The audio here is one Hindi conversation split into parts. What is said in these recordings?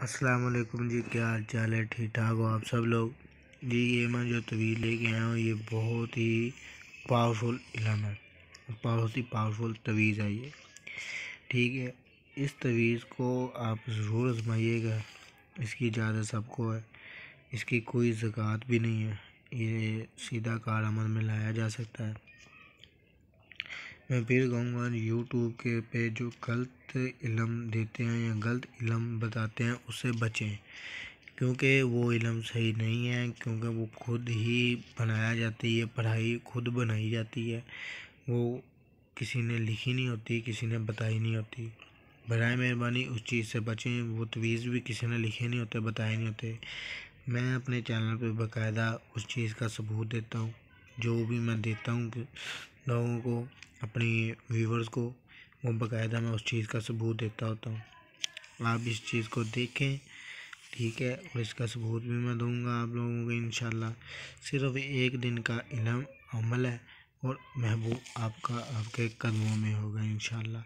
अस्सलाम वालेकुम जी क्या हाल चाल है ठीक ठाक हो आप सब लोग जी ये मैं जो तवील लेके आया हूँ ये बहुत ही पावरफुल इलम है बहुत ही पावरफुल तवीज़ है ये ठीक है इस तवीज़ को आप ज़रूर आजमाइएगा इसकी इजाज़त सबको है इसकी कोई ज़क़ात भी नहीं है ये सीधा कार अमल में लाया जा सकता है मैं फिर कहूँगा यूट्यूब के पे जो गलत इलम देते हैं या गलत इलम बताते हैं उससे बचें क्योंकि वो इलम सही नहीं है क्योंकि वो खुद ही बनाया जाती है पढ़ाई खुद बनाई जाती है वो किसी ने लिखी नहीं होती किसी ने बताई नहीं होती बरए मेहरबानी उस चीज़ से बचें वो तवीज़ भी किसी ने लिखे नहीं होते बताए नहीं होते मैं अपने चैनल पर बाकायदा उस चीज़ का सबूत देता हूँ जो भी मैं देता हूँ लोगों को अपने व्यूवर्स को वो बाकायदा मैं उस चीज़ का सबूत देता होता हूँ आप इस चीज़ को देखें ठीक है और इसका सबूत भी मैं दूंगा आप लोगों को इन सिर्फ एक दिन का इलम अमल है और महबूब आपका आपके कदमों में होगा इन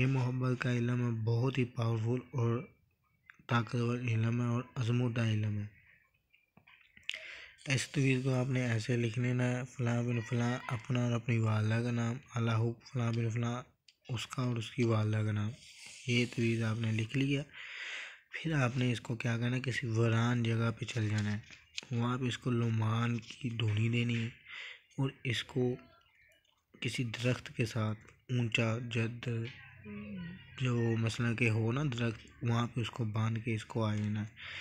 ये मोहब्बत का इलम बहुत ही पावरफुल और ताकतवर इलम है और आजमूदा इलम है ऐसे तो इसको आपने ऐसे लिख लेना है फ़लाँ बिन फ़लाँ अपना और अपनी वालदा का नाम अल्लाह फ़लाँ बिन फ़लाँ उसका और उसकी वालदा का नाम ये तवीज़ आपने लिख लिया फिर आपने इसको क्या करना है किसी वरान जगह पे चल जाना है वहाँ पे इसको लुमान की धुनी देनी है और इसको किसी दरख्त के साथ ऊंचा जद जो मसला के हो ना दरख्त वहाँ पे उसको बांध के इसको आ जाना है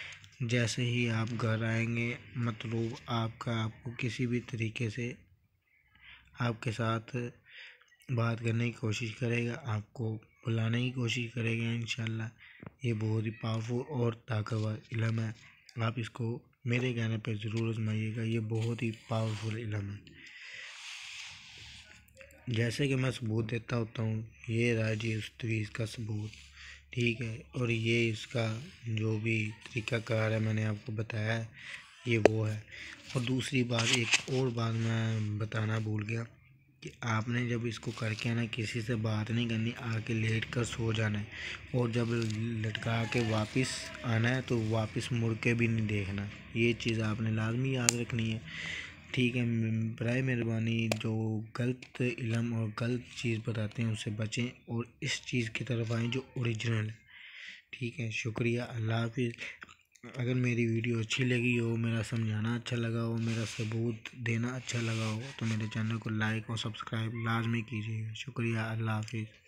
जैसे ही आप घर आएंगे मतलब आपका आपको किसी भी तरीके से आपके साथ बात करने की कोशिश करेगा आपको बुलाने की कोशिश करेगा इन ये बहुत ही पावरफुल और ताकतवर इलम है आप इसको मेरे कहने पर ज़रूर आजमाइएगा ये बहुत ही पावरफुल इलम है जैसे कि मैं सबूत देता होता हूँ ये राजी उस तवीज़ का सबूत ठीक है और ये इसका जो भी तरीकाकार है मैंने आपको बताया है ये वो है और दूसरी बात एक और बात मैं बताना भूल गया कि आपने जब इसको करके आना किसी से बात नहीं करनी आके लेट कर सो जाना है और जब लटका के वापस आना है तो वापस मुड़ के भी नहीं देखना ये चीज़ आपने लाजमी याद रखनी है ठीक है बरए मेहरबानी जो गलत इलम और गलत चीज़ बताते हैं उससे बचें और इस चीज़ की तरफ आएँ जो ओरिजिनल है ठीक है शुक्रिया अल्लाह हाफिज़ अगर मेरी वीडियो अच्छी लगी हो मेरा समझाना अच्छा लगा हो मेरा सबूत देना अच्छा लगा हो तो मेरे चैनल को लाइक और सब्सक्राइब लाजमी कीजिएगा शुक्रिया अल्लाह हाफिज़